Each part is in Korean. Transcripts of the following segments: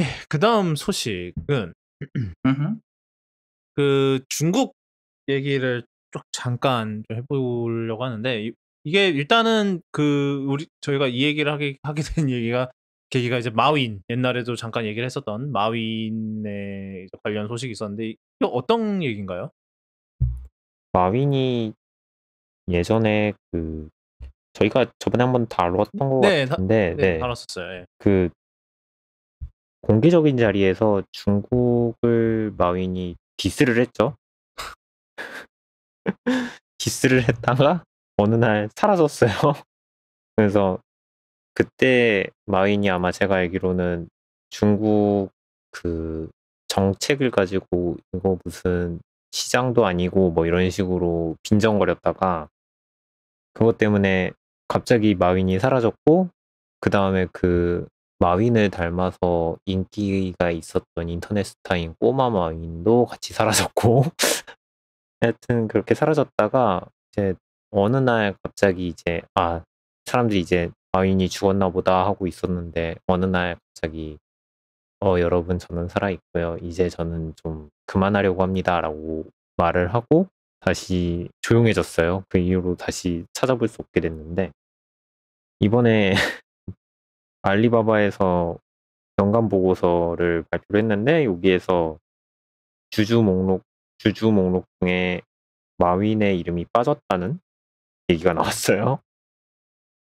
예, 그 다음 소식은 그 중국 얘기를 쭉 잠깐 좀 해보려고 하는데 이- 게 일단은 그 우리 저희가 이 얘기를 하게 하게 된 얘기가 계기가 이제 마윈 옛날에도 잠깐 얘기를 했었던 마윈에 관련 소식이 있었는데 이거 어떤 얘기인가요? 마윈이 예전에 그 저희가 저번에 한번 다뤘던 것 네, 다- 같은데 네, 네, 알았었어요. 예. 그 공개적인 자리에서 중국을 마윈이 디스를 했죠. 디스를 했다가 어느 날 사라졌어요. 그래서 그때 마윈이 아마 제가 알기로는 중국 그 정책을 가지고 이거 무슨 시장도 아니고 뭐 이런 식으로 빈정거렸다가 그것 때문에 갑자기 마윈이 사라졌고 그 다음에 그 마윈을 닮아서 인기가 있었던 인터넷 스타인 꼬마 마윈도 같이 사라졌고 하여튼 그렇게 사라졌다가 이제 어느 날 갑자기 이제 아 사람들이 이제 마윈이 죽었나 보다 하고 있었는데 어느 날 갑자기 어 여러분 저는 살아 있고요 이제 저는 좀 그만하려고 합니다라고 말을 하고 다시 조용해졌어요 그 이후로 다시 찾아볼 수 없게 됐는데 이번에 알리바바에서 연간 보고서를 발표 했는데 여기에서 주주 목록 주주 목록 중에 마윈의 이름이 빠졌다는 얘기가 나왔어요.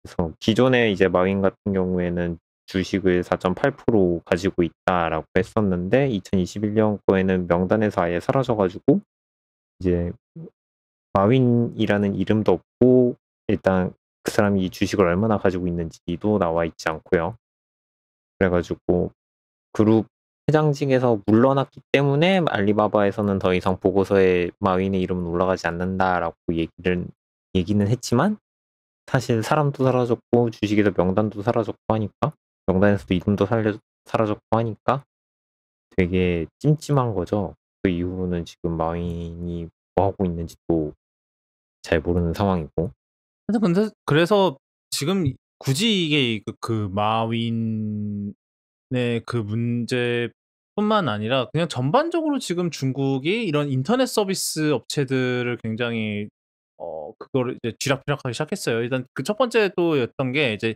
그래서 기존에 이제 마윈 같은 경우에는 주식을 4.8% 가지고 있다라고 했었는데 2021년 거에는 명단에서 아예 사라져가지고 이제 마윈이라는 이름도 없고 일단 그 사람이 이 주식을 얼마나 가지고 있는지도 나와 있지 않고요. 그래가지고 그룹 회장직에서 물러났기 때문에 알리바바에서는 더 이상 보고서에 마윈의 이름은 올라가지 않는다라고 얘기를 얘기는 했지만 사실 사람도 사라졌고 주식에서 명단도 사라졌고 하니까 명단에서도 이름도 살려 사라졌고 하니까 되게 찜찜한 거죠. 그 이후로는 지금 마윈이 뭐 하고 있는지도 잘 모르는 상황이고 근데 근데 그래서 지금 굳이 이게 그, 그 마윈의 그 문제뿐만 아니라 그냥 전반적으로 지금 중국이 이런 인터넷 서비스 업체들을 굉장히 어 그걸 이제 쥐락펴락하기 시작했어요. 일단 그 첫 번째 또였던 게 이제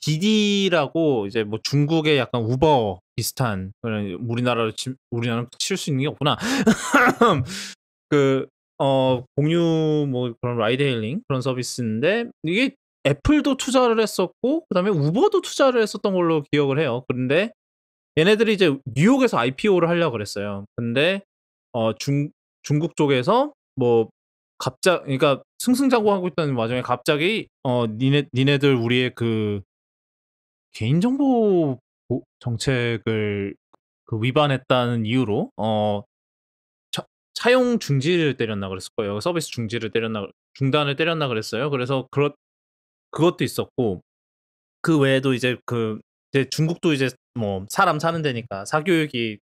디디라고 이제 뭐 중국의 약간 우버 비슷한 우리나라로 치, 우리나라로 칠 수 있는 게 없구나. 그 어, 공유 뭐 그런 라이드 헤링 그런 서비스인데 이게 애플도 투자를 했었고 그다음에 우버도 투자를 했었던 걸로 기억을 해요. 그런데 얘네들이 이제 뉴욕에서 IPO를 하려고 그랬어요. 근데 어, 중 중국 쪽에서 뭐 갑자 그러니까 승승장구하고 있던 와중에 갑자기 어 니네 니네들 우리의 그 개인정보 정책을 그 위반했다는 이유로 어 차용 중지를 때렸나 그랬을 거예요. 서비스 중지를 때렸나 중단을 때렸나 그랬어요. 그래서 그렇 그것도 있었고 그 외에도 이제 그 이제 중국도 이제 뭐 사람 사는 데니까 사교육이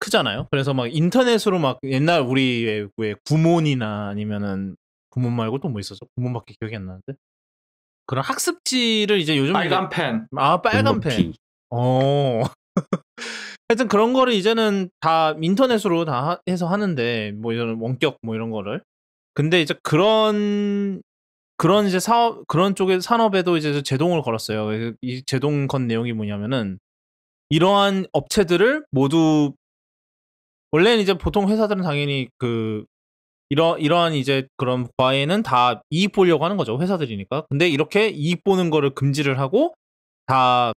크잖아요. 그래서 막 인터넷으로 막 옛날 우리 왜 구몬이나 아니면은 구몬 말고 또 뭐 있었죠? 구몬밖에 기억이 안 나는데 그런 학습지를 이제 요즘 빨간 펜. 아 빨간 펜. 어. 하여튼 그런 거를 이제는 다 인터넷으로 다 해서 하는데 뭐 이런 원격 뭐 이런 거를 근데 이제 그런 그런 이제 사업 그런 쪽의 산업에도 이제 제동을 걸었어요. 그, 이 제동 건 내용이 뭐냐면은 이러한 업체들을 모두 원래는 이제 보통 회사들은 당연히 그 이러 이러한 이제 그런 과에는 다 이익 보려고 하는 거죠 회사들이니까. 근데 이렇게 이익 보는 거를 금지를 하고 다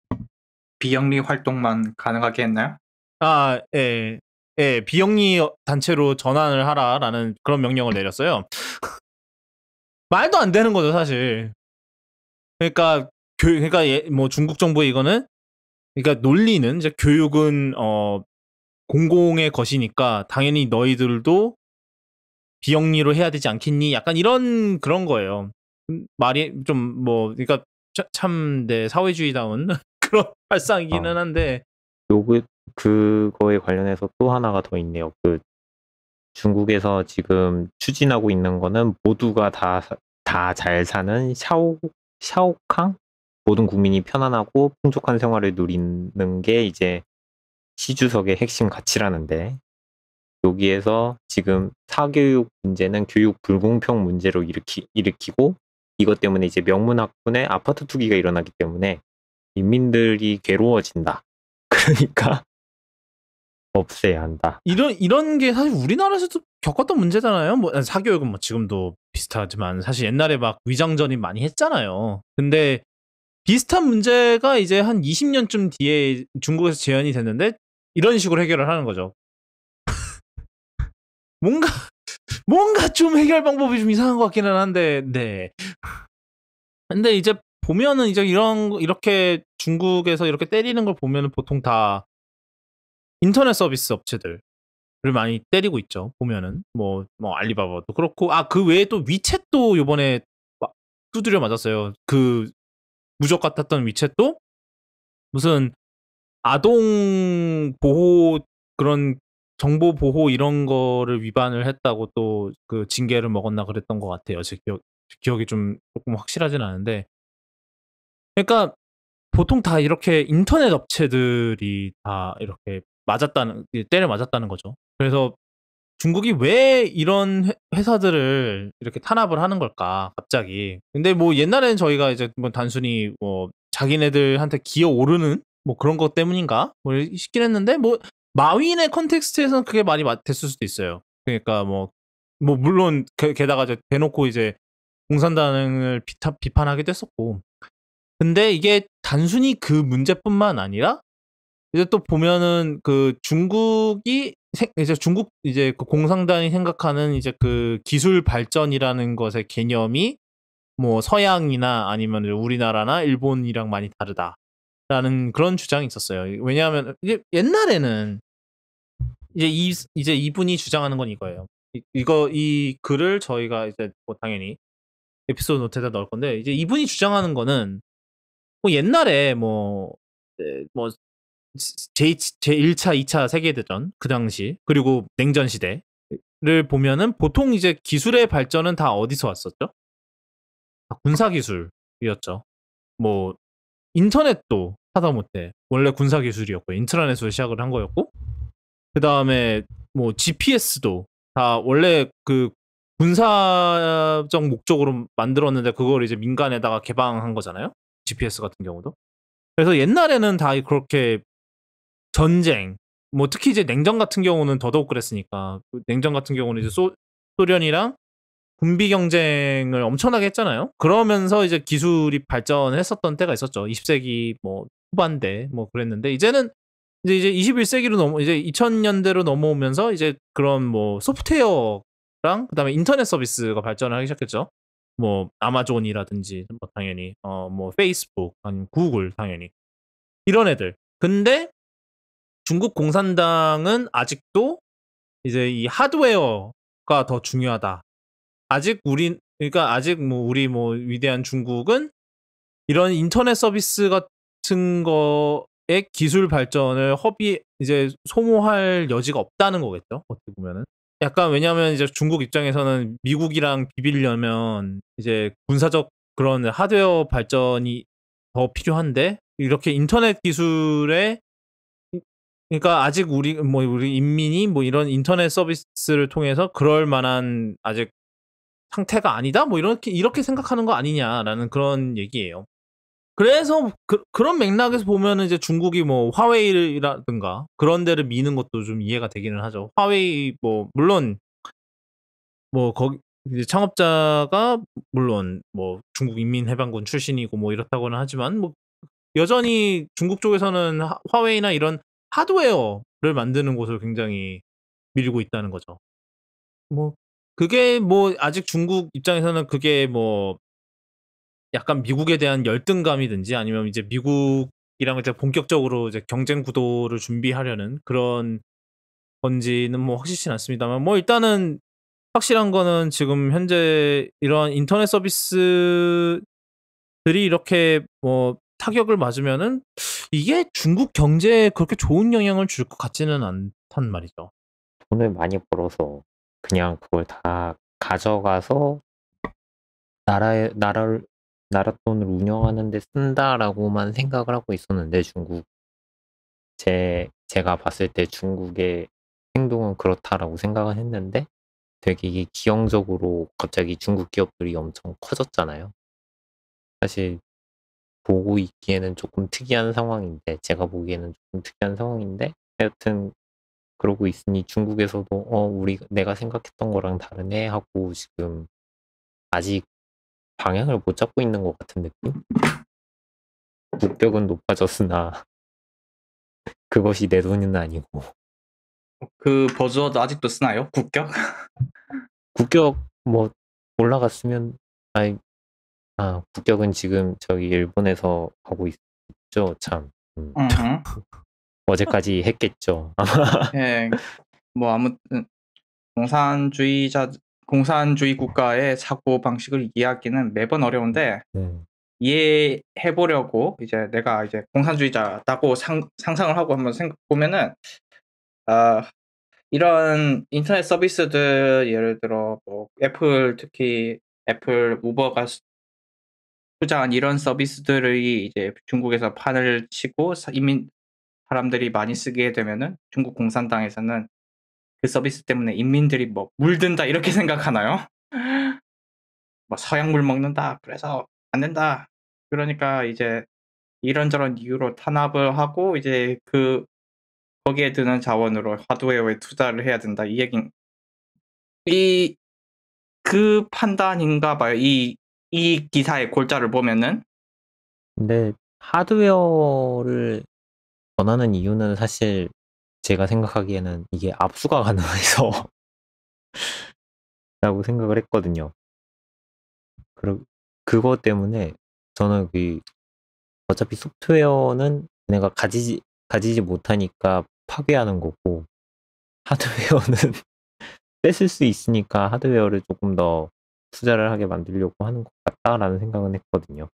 비영리 활동만 가능하게 했나요? 아, 예. 예, 비영리 단체로 전환을 하라라는 그런 명령을 내렸어요. 말도 안 되는 거죠, 사실. 그러니까 교 그러니까 예, 뭐 중국 정부의 이거는 그러니까 논리는 이제 교육은 어 공공의 것이니까 당연히 너희들도 비영리로 해야 되지 않겠니? 약간 이런 그런 거예요. 음, 말이 좀 뭐 그러니까 참내 네, 사회주의다운 그런 아. 발상이기는 한데 요게 그거에 관련해서 또 하나가 더 있네요. 그 중국에서 지금 추진하고 있는 거는 모두가 다 다 잘 사는 샤오 샤오캉 모든 국민이 편안하고 풍족한 생활을 누리는 게 이제 시주석의 핵심 가치라는데 여기에서 지금 사교육 문제는 교육 불공평 문제로 일으키, 일으키고 이것 때문에 이제 명문학군의 아파트 투기가 일어나기 때문에 인민들이 괴로워진다. 그러니까 없애야 한다. 이런 이런 게 사실 우리나라에서도 겪었던 문제잖아요. 뭐 사교육은 뭐 지금도 비슷하지만 사실 옛날에 막 위장전입 많이 했잖아요. 근데 비슷한 문제가 이제 한 20년쯤 뒤에 중국에서 재현이 됐는데 이런 식으로 해결을 하는 거죠. 뭔가 뭔가 좀 해결 방법이 좀 이상한 것 같기는 한데 네. 근데 이제 보면은 이제 이런 이렇게 중국에서 이렇게 때리는 걸 보면은 보통 다 인터넷 서비스 업체들을 많이 때리고 있죠. 보면은 뭐, 뭐 알리바바도 그렇고 아 그 외에 또 위챗도 요번에 두드려 맞았어요. 그 무적 같았던 위챗도 무슨 아동 보호 그런 정보 보호 이런 거를 위반을 했다고 또 그 징계를 먹었나 그랬던 것 같아요. 제 기억 기억이 좀 조금 확실하진 않은데, 그러니까 보통 다 이렇게 인터넷 업체들이 다 이렇게 맞았다는 때를 맞았다는 거죠. 그래서 중국이 왜 이런 회사들을 이렇게 탄압을 하는 걸까 갑자기? 근데 뭐 옛날에는 저희가 이제 뭐 단순히 뭐 자기네들한테 기어 오르는 뭐 그런 것 때문인가 뭐 싶긴 했는데 뭐 마윈의 컨텍스트에서는 그게 많이 됐을 수도 있어요. 그러니까 뭐뭐 뭐 물론 게, 게다가 이제 대놓고 이제 공산당을 비타, 비판하기도 했었고 근데 이게 단순히 그 문제뿐만 아니라 이제 또 보면은 그 중국이 이제 중국 이제 그 공산당이 생각하는 이제 그 기술 발전이라는 것의 개념이 뭐 서양이나 아니면 우리나라나 일본이랑 많이 다르다라는 그런 주장이 있었어요. 왜냐하면 이제 옛날에는 이제 이 이제 이분이 주장하는 건 이거예요. 이, 이거 이 글을 저희가 이제 뭐 당연히 에피소드 노트에다 넣을 건데 이제 이분이 주장하는 거는 뭐 옛날에 뭐뭐 뭐, 네, 뭐 제, 제1차, 2차 세계대전, 그 당시, 그리고 냉전 시대를 보면은 보통 이제 기술의 발전은 다 어디서 왔었죠? 다 군사기술이었죠. 뭐, 인터넷도 하다못해 원래 군사기술이었고, 인트라넷으로 시작을 한 거였고, 그 다음에 뭐 GPS도 다 원래 그 군사적 목적으로 만들었는데 그걸 이제 민간에다가 개방한 거잖아요. GPS 같은 경우도. 그래서 옛날에는 다 그렇게 전쟁, 뭐 특히 이제 냉전 같은 경우는 더더욱 그랬으니까 그 냉전 같은 경우는 이제 음. 소, 소련이랑 군비 경쟁을 엄청나게 했잖아요. 그러면서 이제 기술이 발전했었던 때가 있었죠. 20세기 뭐 후반대 뭐 그랬는데 이제는 이제 이제 21세기로 넘어 이제 2000년대로 넘어오면서 이제 그런 뭐 소프트웨어랑 그다음에 인터넷 서비스가 발전을 하기 시작했죠. 뭐 아마존이라든지 뭐 당연히 어 뭐 페이스북 아니면 구글 당연히 이런 애들. 근데 중국 공산당은 아직도 이제 이 하드웨어가 더 중요하다. 아직 우리 그러니까 아직 뭐 우리 뭐 위대한 중국은 이런 인터넷 서비스 같은 거에 기술 발전을 허비 이제 소모할 여지가 없다는 거겠죠. 어떻게 보면은 약간 왜냐하면 이제 중국 입장에서는 미국이랑 비빌려면 이제 군사적 그런 하드웨어 발전이 더 필요한데 이렇게 인터넷 기술에 그러니까 아직 우리 뭐 우리 인민이 뭐 이런 인터넷 서비스를 통해서 그럴 만한 아직 상태가 아니다 뭐 이렇게 이렇게 생각하는 거 아니냐라는 그런 얘기예요. 그래서 그, 런 맥락에서 보면 이제 중국이 뭐 화웨이라든가 그런 데를 미는 것도 좀 이해가 되기는 하죠. 화웨이 뭐 물론 뭐 거기 창업자가 물론 뭐 중국 인민해방군 출신이고 뭐 이렇다고는 하지만 뭐 여전히 중국 쪽에서는 화웨이나 이런 하드웨어를 만드는 곳을 굉장히 밀고 있다는 거죠. 뭐 그게 뭐 아직 중국 입장에서는 그게 뭐 약간 미국에 대한 열등감이든지 아니면 이제 미국이랑 이제 본격적으로 이제 경쟁 구도를 준비하려는 그런 건지는 뭐 확실치 않습니다만 뭐 일단은 확실한 거는 지금 현재 이런 인터넷 서비스들이 이렇게 뭐 타격을 맞으면은 이게 중국 경제에 그렇게 좋은 영향을 줄 것 같지는 않단 말이죠. 돈을 많이 벌어서 그냥 그걸 다 가져가서 나라의 나라를 나라 돈을 운영하는데 쓴다라고만 생각을 하고 있었는데 중국 제 제가 봤을 때 중국의 행동은 그렇다라고 생각은 했는데 되게 이게 기형적으로 갑자기 중국 기업들이 엄청 커졌잖아요. 사실 보고 있기에는 조금 특이한 상황인데 제가 보기에는 조금 특이한 상황인데 하여튼 그러고 있으니 중국에서도 어 우리 내가 생각했던 거랑 다르네 하고 지금 아직 방향을 못 잡고 있는 것 같은 느낌? 목격은 높아졌으나 그것이 내 돈은 아니고 그 버즈워드 아직도 쓰나요? 국격? 국격 뭐 올라갔으면 아니 아, 국격은 지금 저기 일본에서 하고 있죠, 참. 음. 음. 어제까지 했겠죠. 예, 뭐 아무튼 공산주의자 공산주의 국가의 사고 방식을 이해하기는 매번 어려운데 음. 네. 이해해 보려고 이제 내가 이제 공산주의자라고 상, 상상을 하고 한번 생각 보면은 아 이런 인터넷 서비스들 예를 들어 뭐 애플 특히 애플 우버가 투장한 이런 서비스들이 이제 중국에서 판을 치고 이민 사람들이 많이 쓰게 되면은 중국 공산당에서는 그 서비스 때문에 인민들이 뭐 물든다 이렇게 생각하나요? 뭐 서양물 먹는다 그래서 안 된다 그러니까 이제 이런저런 이유로 탄압을 하고 이제 그 거기에 드는 자원으로 화두에 투자를 해야 된다 이 얘긴 이 그 판단인가 봐요 이이 기사의 골자를 보면은 근데 네, 하드웨어를 전하는 이유는 사실 제가 생각하기에는 이게 압수가 가능해서 라고 생각을 했거든요. 그러, 그거 때문에 저는 그 어차피 소프트웨어는 내가 가지지 가지지 못하니까 파괴하는 거고 하드웨어는 뺏을 수 있으니까 하드웨어를 조금 더 투자를 하게 만들려고 하는 것 같다라는 생각은 했거든요.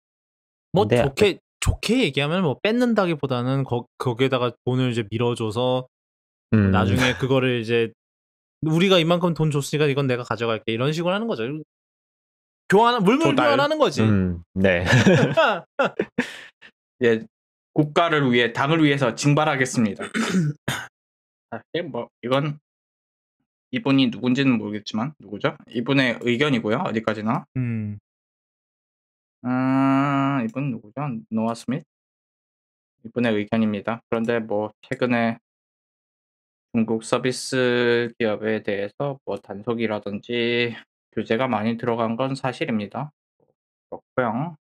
뭐 좋게 앞 좋게 얘기하면 뭐 뺏는다기보다는 거, 거기에다가 돈을 이제 밀어줘서 음. 나중에 그거를 이제 우리가 이만큼 돈 줬으니까 이건 내가 가져갈게 이런 식으로 하는 거죠. 교환 물물 조달. 교환하는 거지. 음, 네. 예, 국가를 위해 당을 위해서 징발하겠습니다. 사뭐 아, 이건 이분이 누군지는 모르겠지만 누구죠? 이분의 의견이고요. 어디까지나. 음. 아, 이분 누구죠? 노아 스밋? 이분의 의견입니다. 그런데 뭐 최근에 중국 서비스 기업에 대해서 뭐 단속이라든지 규제가 많이 들어간 건 사실입니다. 그렇고요.